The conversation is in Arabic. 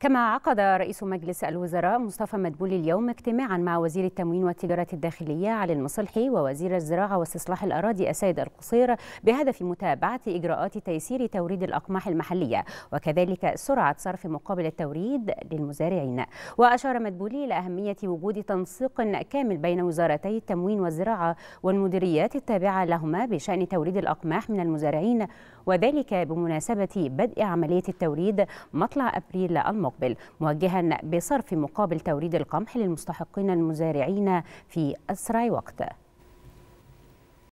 كما عقد رئيس مجلس الوزراء مصطفى مدبولي اليوم اجتماعا مع وزير التموين والتجارة الداخلية علي المصلحي ووزير الزراعة واستصلاح الأراضي السيد القصير بهدف متابعة إجراءات تيسير توريد الأقماح المحلية وكذلك سرعة صرف مقابل التوريد للمزارعين وأشار مدبولي إلى أهمية وجود تنسيق كامل بين وزارتي التموين والزراعة والمديريات التابعة لهما بشأن توريد الأقماح من المزارعين وذلك بمناسبة بدء عملية التوريد مطلع أبريل الماضي المقبل موجها بصرف مقابل توريد القمح للمستحقين المزارعين في أسرع وقت